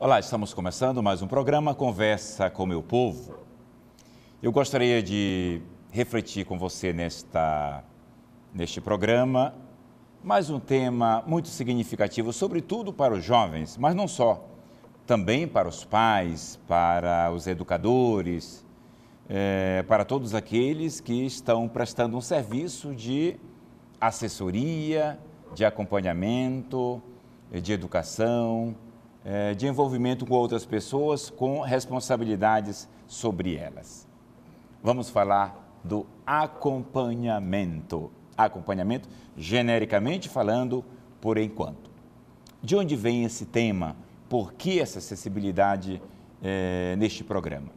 Olá, estamos começando mais um programa Conversa com o Meu Povo. Eu gostaria de refletir com você nesta, neste programa mais um tema muito significativo, sobretudo para os jovens, mas não só, também para os pais, para os educadores, é, para todos aqueles que estão prestando um serviço de assessoria, de acompanhamento, eh, de educação eh, de envolvimento com outras pessoas com responsabilidades sobre elas. Vamos falar do acompanhamento. Acompanhamento, genericamente falando, por enquanto. De onde vem esse tema? Por que essa acessibilidade é, neste programa?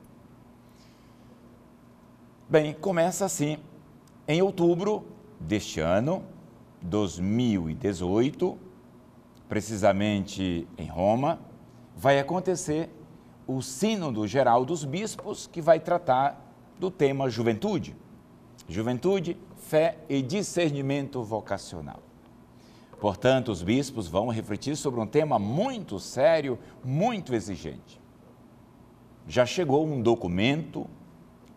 Bem, começa assim. Em outubro deste ano, 2018, precisamente em Roma, vai acontecer o Sínodo Geral dos Bispos, que vai tratar do tema juventude. Juventude, fé e discernimento vocacional. Portanto, os bispos vão refletir sobre um tema muito sério, muito exigente. Já chegou um documento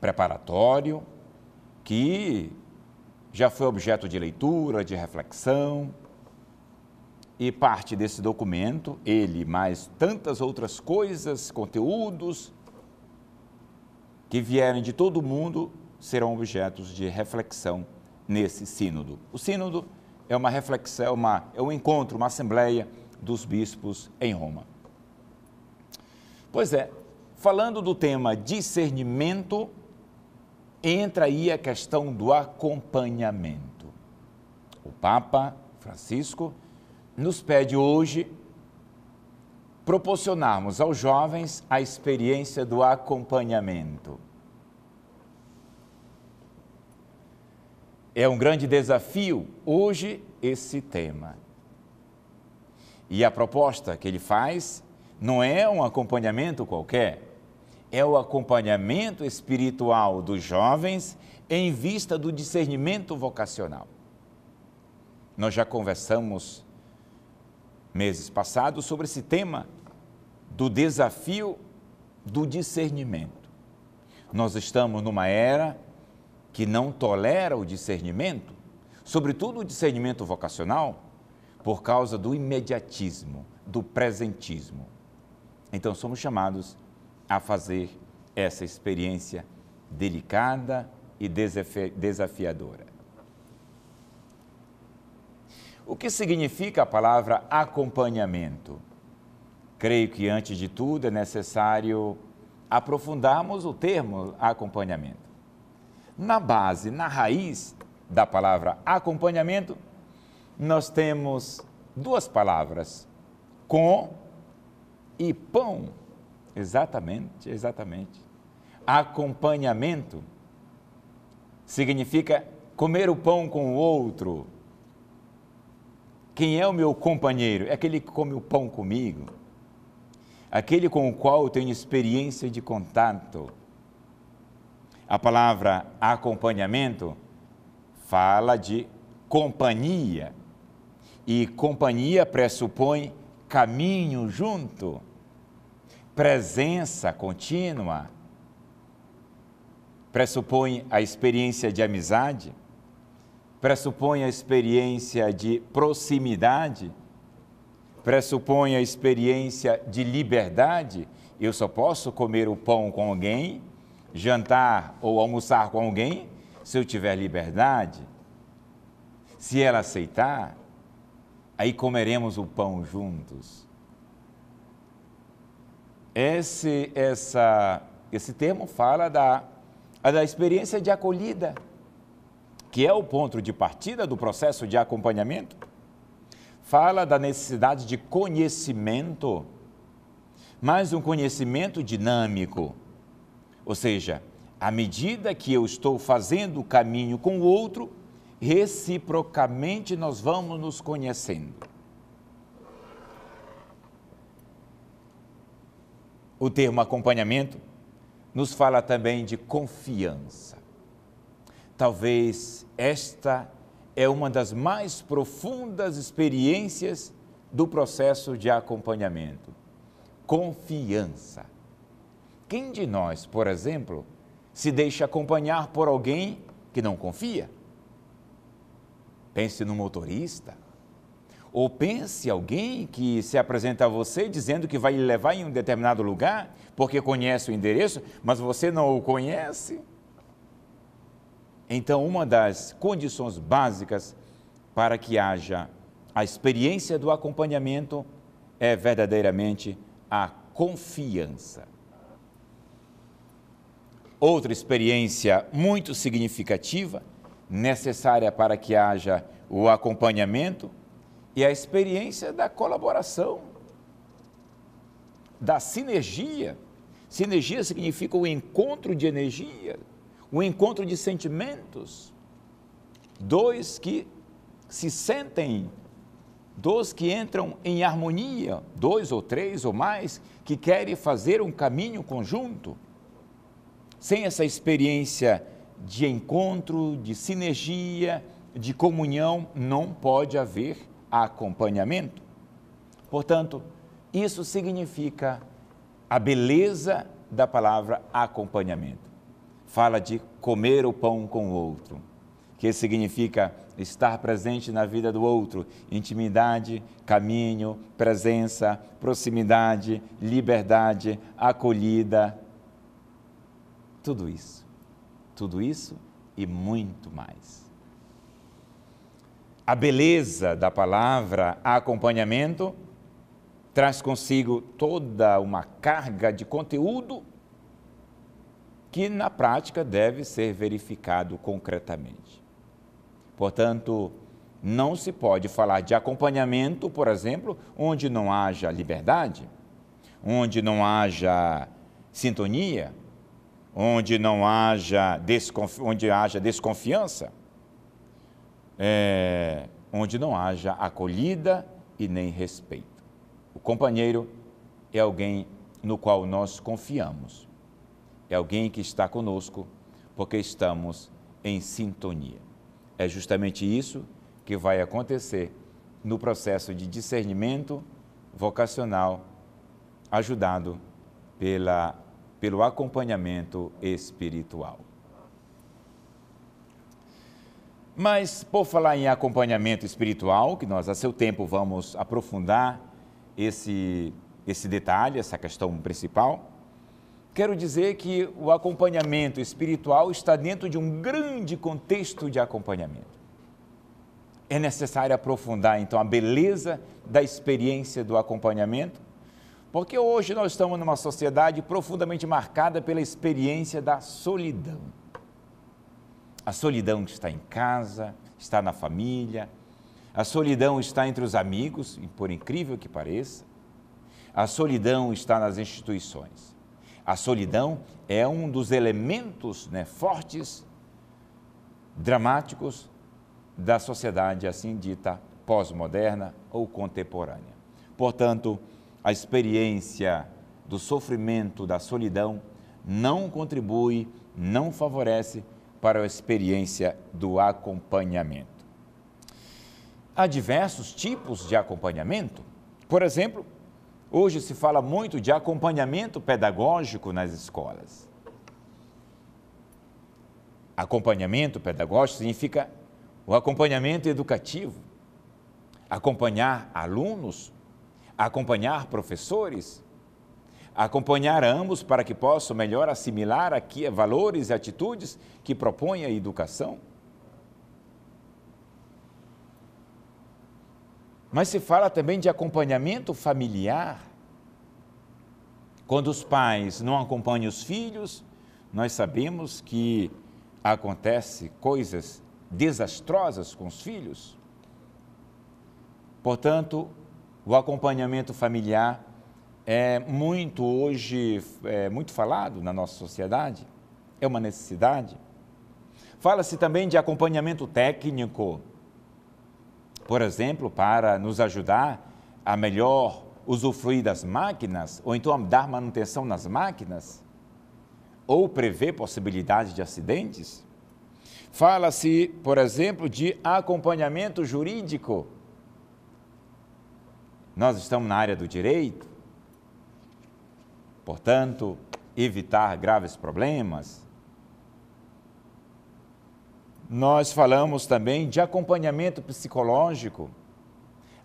preparatório que já foi objeto de leitura, de reflexão, e parte desse documento, ele mais tantas outras coisas, conteúdos que vierem de todo o mundo, serão objetos de reflexão nesse sínodo. O sínodo é uma reflexão, uma, é um encontro, uma assembleia dos bispos em Roma. Pois é, falando do tema discernimento, entra aí a questão do acompanhamento. O Papa Francisco nos pede hoje proporcionarmos aos jovens a experiência do acompanhamento. É um grande desafio hoje esse tema. E a proposta que ele faz não é um acompanhamento qualquer, é o acompanhamento espiritual dos jovens em vista do discernimento vocacional. Nós já conversamos meses passados sobre esse tema do desafio do discernimento. Nós estamos numa era que não tolera o discernimento, sobretudo o discernimento vocacional, por causa do imediatismo, do presentismo. Então somos chamados a fazer essa experiência delicada e desafiadora. O que significa a palavra acompanhamento? Creio que, antes de tudo, é necessário aprofundarmos o termo acompanhamento. Na base, na raiz da palavra acompanhamento, nós temos duas palavras: com e pão. Exatamente, exatamente. Acompanhamento significa comer o pão com o outro, quem é o meu companheiro? É aquele que come o pão comigo, aquele com o qual eu tenho experiência de contato. A palavra acompanhamento fala de companhia, e companhia pressupõe caminho junto, presença contínua, pressupõe a experiência de amizade pressupõe a experiência de proximidade, pressupõe a experiência de liberdade. Eu só posso comer o pão com alguém, jantar ou almoçar com alguém, se eu tiver liberdade. Se ela aceitar, aí comeremos o pão juntos. Esse, essa, esse termo fala da, da experiência de acolhida que é o ponto de partida do processo de acompanhamento, fala da necessidade de conhecimento, mas um conhecimento dinâmico. Ou seja, à medida que eu estou fazendo o caminho com o outro, reciprocamente nós vamos nos conhecendo. O termo acompanhamento nos fala também de confiança. Talvez esta é uma das mais profundas experiências do processo de acompanhamento. Confiança. Quem de nós, por exemplo, se deixa acompanhar por alguém que não confia? Pense no motorista. Ou pense alguém que se apresenta a você dizendo que vai lhe levar em um determinado lugar, porque conhece o endereço, mas você não o conhece. Então, uma das condições básicas para que haja a experiência do acompanhamento é verdadeiramente a confiança. Outra experiência muito significativa, necessária para que haja o acompanhamento, é a experiência da colaboração, da sinergia. Sinergia significa o encontro de energia, um encontro de sentimentos. Dois que se sentem, dois que entram em harmonia, dois ou três ou mais, que querem fazer um caminho conjunto. Sem essa experiência de encontro, de sinergia, de comunhão, não pode haver acompanhamento. Portanto, isso significa a beleza da palavra acompanhamento fala de comer o pão com o outro, que significa estar presente na vida do outro, intimidade, caminho, presença, proximidade, liberdade, acolhida. Tudo isso. Tudo isso e muito mais. A beleza da palavra acompanhamento traz consigo toda uma carga de conteúdo que na prática deve ser verificado concretamente. Portanto, não se pode falar de acompanhamento, por exemplo, onde não haja liberdade, onde não haja sintonia, onde não haja, desconf... onde haja desconfiança, é... onde não haja acolhida e nem respeito. O companheiro é alguém no qual nós confiamos, é alguém que está conosco porque estamos em sintonia. É justamente isso que vai acontecer no processo de discernimento vocacional, ajudado pela, pelo acompanhamento espiritual. Mas, por falar em acompanhamento espiritual, que nós a seu tempo vamos aprofundar esse, esse detalhe, essa questão principal, quero dizer que o acompanhamento espiritual está dentro de um grande contexto de acompanhamento. É necessário aprofundar então a beleza da experiência do acompanhamento, porque hoje nós estamos numa sociedade profundamente marcada pela experiência da solidão. A solidão que está em casa, está na família, a solidão está entre os amigos, por incrível que pareça, a solidão está nas instituições. A solidão é um dos elementos né, fortes, dramáticos da sociedade assim dita pós-moderna ou contemporânea. Portanto, a experiência do sofrimento da solidão não contribui, não favorece para a experiência do acompanhamento. Há diversos tipos de acompanhamento. Por exemplo, Hoje se fala muito de acompanhamento pedagógico nas escolas. Acompanhamento pedagógico significa o acompanhamento educativo, acompanhar alunos, acompanhar professores, acompanhar ambos para que possam melhor assimilar aqui valores e atitudes que propõe a educação. Mas se fala também de acompanhamento familiar. Quando os pais não acompanham os filhos, nós sabemos que acontece coisas desastrosas com os filhos. Portanto, o acompanhamento familiar é muito hoje é muito falado na nossa sociedade, é uma necessidade. Fala-se também de acompanhamento técnico por exemplo, para nos ajudar a melhor usufruir das máquinas, ou então dar manutenção nas máquinas, ou prever possibilidades de acidentes. Fala-se, por exemplo, de acompanhamento jurídico. Nós estamos na área do direito, portanto, evitar graves problemas, nós falamos também de acompanhamento psicológico,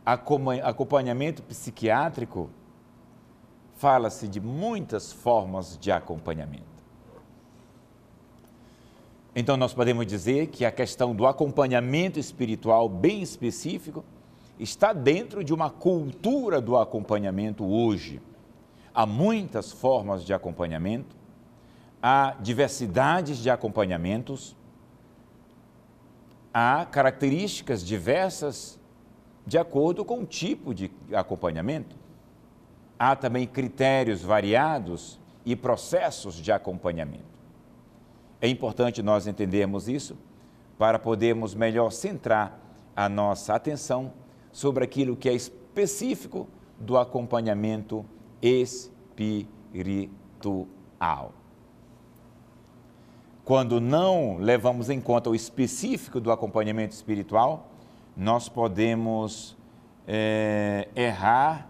acompanhamento psiquiátrico. Fala-se de muitas formas de acompanhamento. Então, nós podemos dizer que a questão do acompanhamento espiritual bem específico está dentro de uma cultura do acompanhamento hoje. Há muitas formas de acompanhamento, há diversidades de acompanhamentos há características diversas de acordo com o tipo de acompanhamento. Há também critérios variados e processos de acompanhamento. É importante nós entendermos isso para podermos melhor centrar a nossa atenção sobre aquilo que é específico do acompanhamento espiritual quando não levamos em conta o específico do acompanhamento espiritual, nós podemos é, errar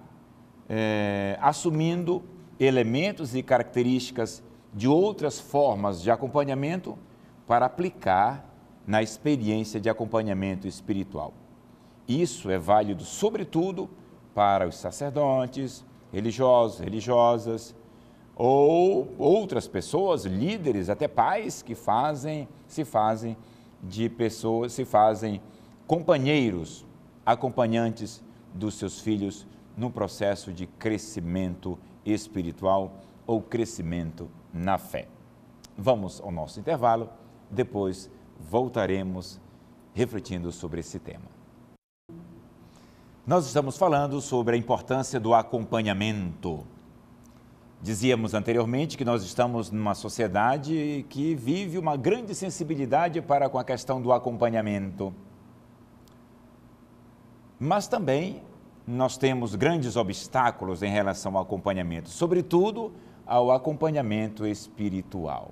é, assumindo elementos e características de outras formas de acompanhamento para aplicar na experiência de acompanhamento espiritual. Isso é válido, sobretudo, para os sacerdotes, religiosos, religiosas, ou outras pessoas, líderes, até pais que fazem, se fazem de pessoas, se fazem companheiros, acompanhantes dos seus filhos no processo de crescimento espiritual ou crescimento na fé. Vamos ao nosso intervalo, depois voltaremos refletindo sobre esse tema. Nós estamos falando sobre a importância do acompanhamento Dizíamos anteriormente que nós estamos numa sociedade que vive uma grande sensibilidade para com a questão do acompanhamento. Mas também nós temos grandes obstáculos em relação ao acompanhamento, sobretudo ao acompanhamento espiritual.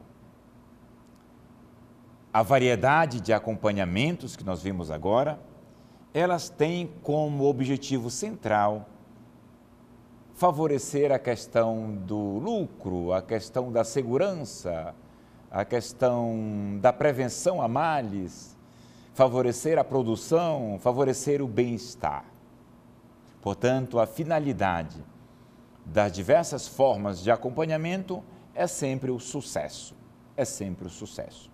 A variedade de acompanhamentos que nós vimos agora, elas têm como objetivo central favorecer a questão do lucro, a questão da segurança, a questão da prevenção a males, favorecer a produção, favorecer o bem-estar. Portanto, a finalidade das diversas formas de acompanhamento é sempre o sucesso. É sempre o sucesso.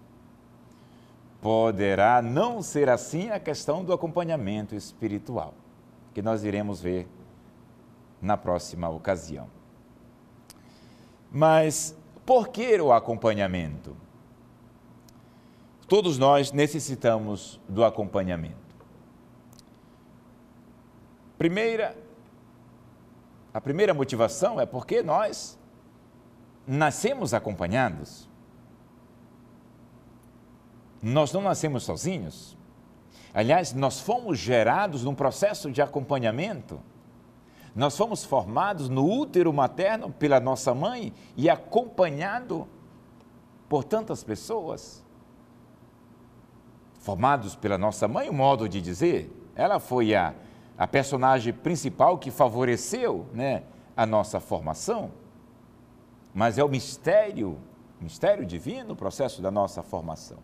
Poderá não ser assim a questão do acompanhamento espiritual, que nós iremos ver na próxima ocasião. Mas por que o acompanhamento? Todos nós necessitamos do acompanhamento. Primeira, a primeira motivação é porque nós nascemos acompanhados. Nós não nascemos sozinhos. Aliás, nós fomos gerados num processo de acompanhamento nós fomos formados no útero materno pela nossa mãe e acompanhado por tantas pessoas. Formados pela nossa mãe, um modo de dizer, ela foi a, a personagem principal que favoreceu né, a nossa formação. Mas é o mistério, mistério divino, o processo da nossa formação.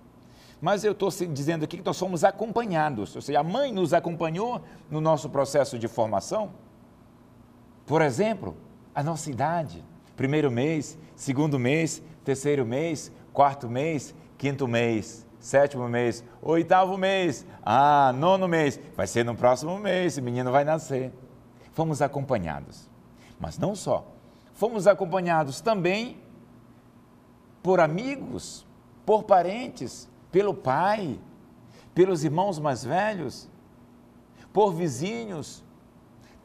Mas eu estou dizendo aqui que nós somos acompanhados, ou seja, a mãe nos acompanhou no nosso processo de formação por exemplo, a nossa idade. Primeiro mês, segundo mês, terceiro mês, quarto mês, quinto mês, sétimo mês, oitavo mês, ah, nono mês, vai ser no próximo mês, esse menino vai nascer. Fomos acompanhados. Mas não só. Fomos acompanhados também por amigos, por parentes, pelo pai, pelos irmãos mais velhos, por vizinhos,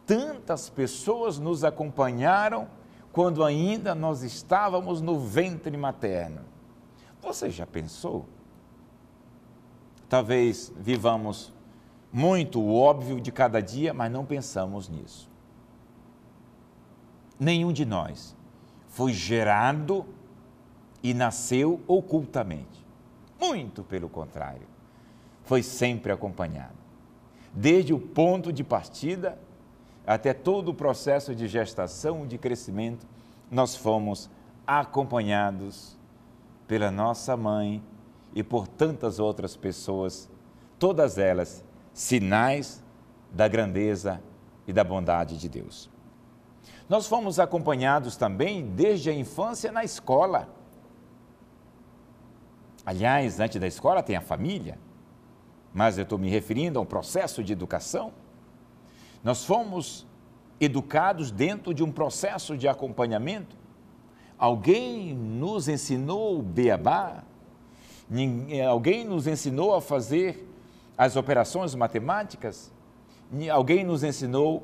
Tantas pessoas nos acompanharam quando ainda nós estávamos no ventre materno. Você já pensou? Talvez vivamos muito o óbvio de cada dia, mas não pensamos nisso. Nenhum de nós foi gerado e nasceu ocultamente. Muito pelo contrário, foi sempre acompanhado. Desde o ponto de partida até todo o processo de gestação, de crescimento, nós fomos acompanhados pela nossa mãe e por tantas outras pessoas, todas elas sinais da grandeza e da bondade de Deus. Nós fomos acompanhados também desde a infância na escola. Aliás, antes da escola tem a família, mas eu estou me referindo a um processo de educação nós fomos educados dentro de um processo de acompanhamento. Alguém nos ensinou o beabá, eh, alguém nos ensinou a fazer as operações matemáticas, alguém nos ensinou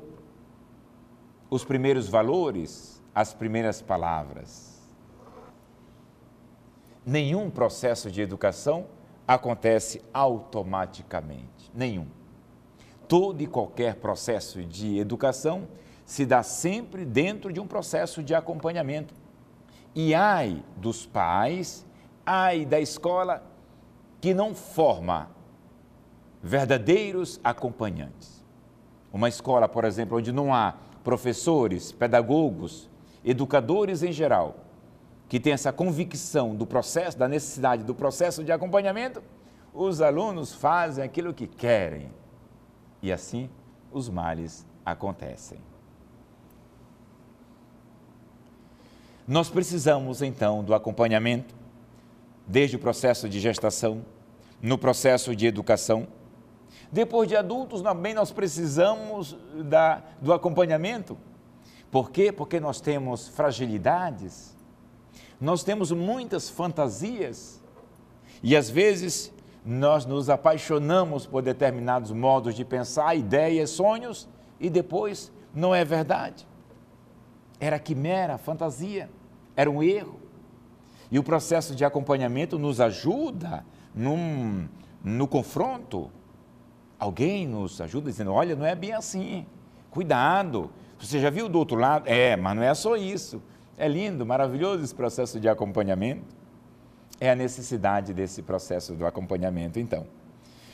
os primeiros valores, as primeiras palavras. Nenhum processo de educação acontece automaticamente, nenhum todo e qualquer processo de educação se dá sempre dentro de um processo de acompanhamento. E ai dos pais, ai da escola que não forma verdadeiros acompanhantes. Uma escola, por exemplo, onde não há professores, pedagogos, educadores em geral, que tem essa convicção do processo, da necessidade do processo de acompanhamento, os alunos fazem aquilo que querem e assim os males acontecem. Nós precisamos então do acompanhamento, desde o processo de gestação, no processo de educação. Depois de adultos, também nós precisamos da, do acompanhamento. Por quê? Porque nós temos fragilidades, nós temos muitas fantasias e às vezes nós nos apaixonamos por determinados modos de pensar, ideias, sonhos, e depois não é verdade. Era quimera, fantasia, era um erro. E o processo de acompanhamento nos ajuda num, no confronto. Alguém nos ajuda dizendo: olha, não é bem assim, cuidado. Você já viu do outro lado? É, mas não é só isso. É lindo, maravilhoso esse processo de acompanhamento é a necessidade desse processo do acompanhamento, então.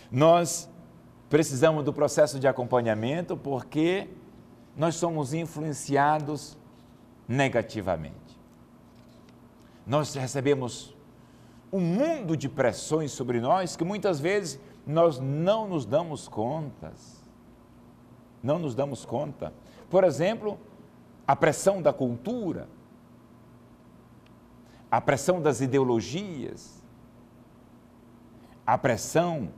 Nós precisamos do processo de acompanhamento porque nós somos influenciados negativamente. Nós recebemos um mundo de pressões sobre nós que muitas vezes nós não nos damos contas. Não nos damos conta. Por exemplo, a pressão da cultura, a pressão das ideologias, a pressão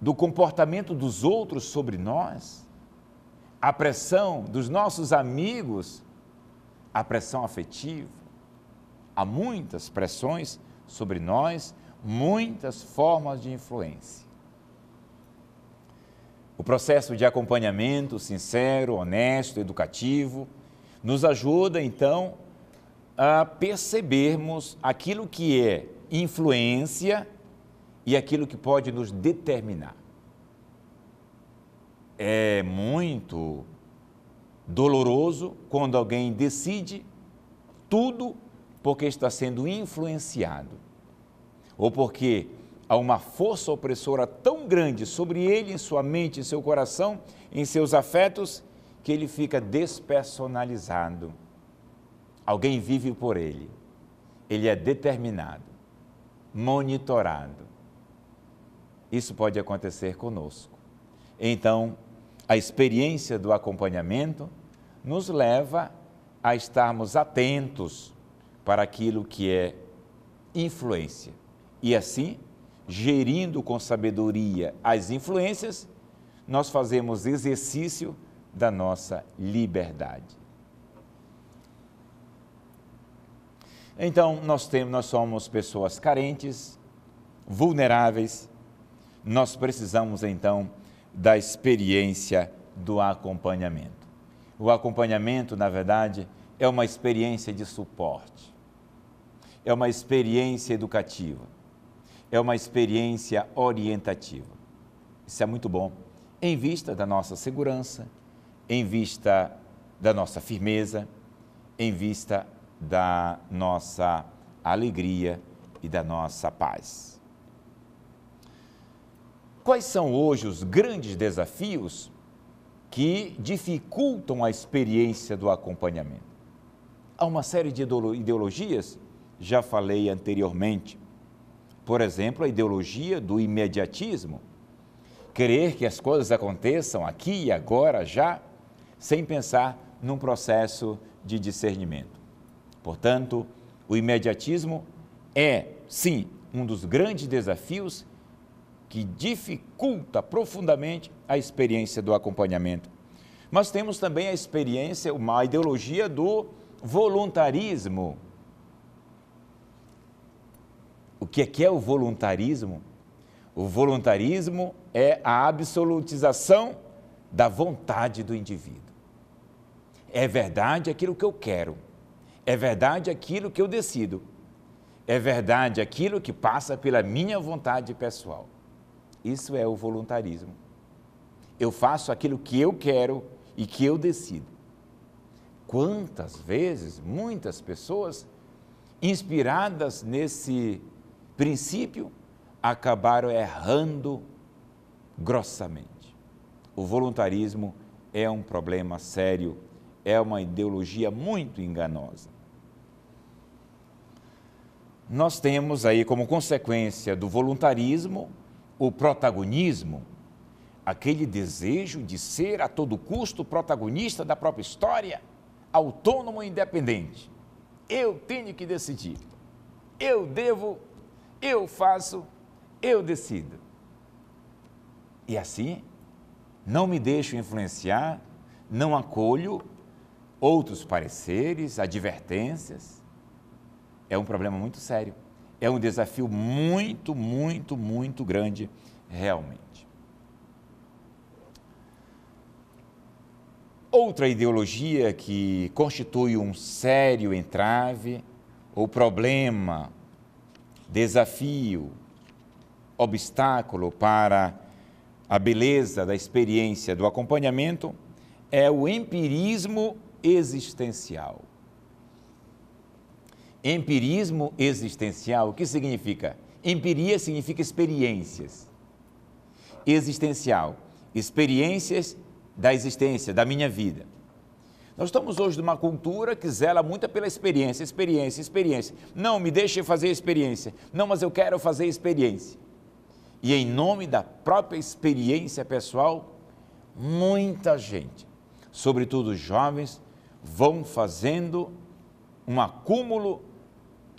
do comportamento dos outros sobre nós, a pressão dos nossos amigos, a pressão afetiva. Há muitas pressões sobre nós, muitas formas de influência. O processo de acompanhamento sincero, honesto, educativo, nos ajuda então a percebermos aquilo que é influência e aquilo que pode nos determinar. É muito doloroso quando alguém decide tudo porque está sendo influenciado ou porque há uma força opressora tão grande sobre ele, em sua mente, em seu coração, em seus afetos, que ele fica despersonalizado Alguém vive por ele. Ele é determinado, monitorado. Isso pode acontecer conosco. Então, a experiência do acompanhamento nos leva a estarmos atentos para aquilo que é influência. E assim, gerindo com sabedoria as influências, nós fazemos exercício da nossa liberdade. Então, nós, temos, nós somos pessoas carentes, vulneráveis, nós precisamos então da experiência do acompanhamento. O acompanhamento, na verdade, é uma experiência de suporte, é uma experiência educativa, é uma experiência orientativa. Isso é muito bom, em vista da nossa segurança, em vista da nossa firmeza, em vista da nossa alegria e da nossa paz. Quais são hoje os grandes desafios que dificultam a experiência do acompanhamento? Há uma série de ideologias, já falei anteriormente. Por exemplo, a ideologia do imediatismo. Querer que as coisas aconteçam aqui e agora já, sem pensar num processo de discernimento. Portanto, o imediatismo é, sim, um dos grandes desafios que dificulta profundamente a experiência do acompanhamento. Mas temos também a experiência, uma ideologia do voluntarismo. O que é, que é o voluntarismo? O voluntarismo é a absolutização da vontade do indivíduo. É verdade aquilo que eu quero é verdade aquilo que eu decido. É verdade aquilo que passa pela minha vontade pessoal. Isso é o voluntarismo. Eu faço aquilo que eu quero e que eu decido. Quantas vezes muitas pessoas, inspiradas nesse princípio, acabaram errando grossamente. O voluntarismo é um problema sério, é uma ideologia muito enganosa nós temos aí como consequência do voluntarismo o protagonismo, aquele desejo de ser a todo custo protagonista da própria história, autônomo e independente. Eu tenho que decidir. Eu devo, eu faço, eu decido. E assim, não me deixo influenciar, não acolho outros pareceres, advertências, é um problema muito sério. É um desafio muito, muito, muito grande, realmente. Outra ideologia que constitui um sério entrave ou problema, desafio, obstáculo para a beleza da experiência do acompanhamento é o empirismo existencial. Empirismo existencial, o que significa? Empiria significa experiências. Existencial, experiências da existência, da minha vida. Nós estamos hoje numa cultura que zela muito pela experiência, experiência, experiência. Não, me deixe fazer experiência. Não, mas eu quero fazer experiência. E em nome da própria experiência pessoal, muita gente, sobretudo jovens, vão fazendo um acúmulo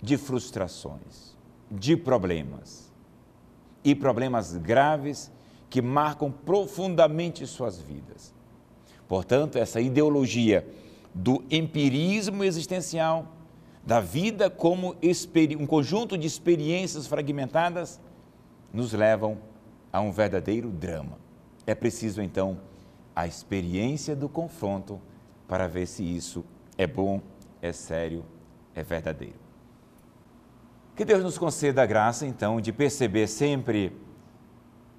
de frustrações, de problemas. E problemas graves que marcam profundamente suas vidas. Portanto, essa ideologia do empirismo existencial, da vida como um conjunto de experiências fragmentadas, nos levam a um verdadeiro drama. É preciso, então, a experiência do confronto para ver se isso é bom, é sério, é verdadeiro. Que Deus nos conceda a graça, então, de perceber sempre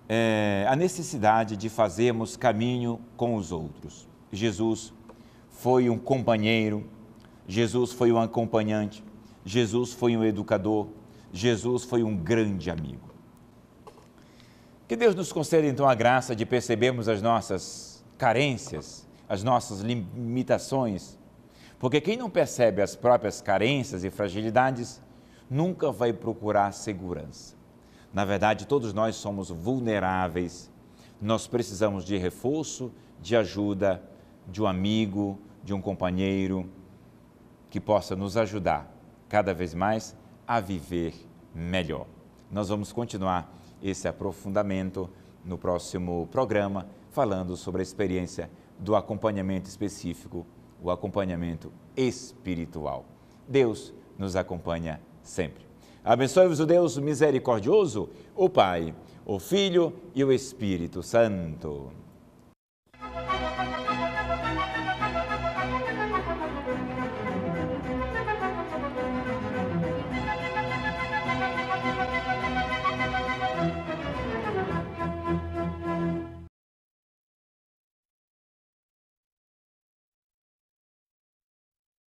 é, a necessidade de fazermos caminho com os outros. Jesus foi um companheiro, Jesus foi um acompanhante, Jesus foi um educador, Jesus foi um grande amigo. Que Deus nos conceda então a graça de percebermos as nossas carências, as nossas limitações, porque quem não percebe as próprias carências e fragilidades nunca vai procurar segurança. Na verdade, todos nós somos vulneráveis. Nós precisamos de reforço, de ajuda, de um amigo, de um companheiro que possa nos ajudar cada vez mais a viver melhor. Nós vamos continuar esse aprofundamento no próximo programa, falando sobre a experiência do acompanhamento específico, o acompanhamento espiritual. Deus nos acompanha sempre. Abençoe-vos o Deus misericordioso, o Pai, o Filho e o Espírito Santo.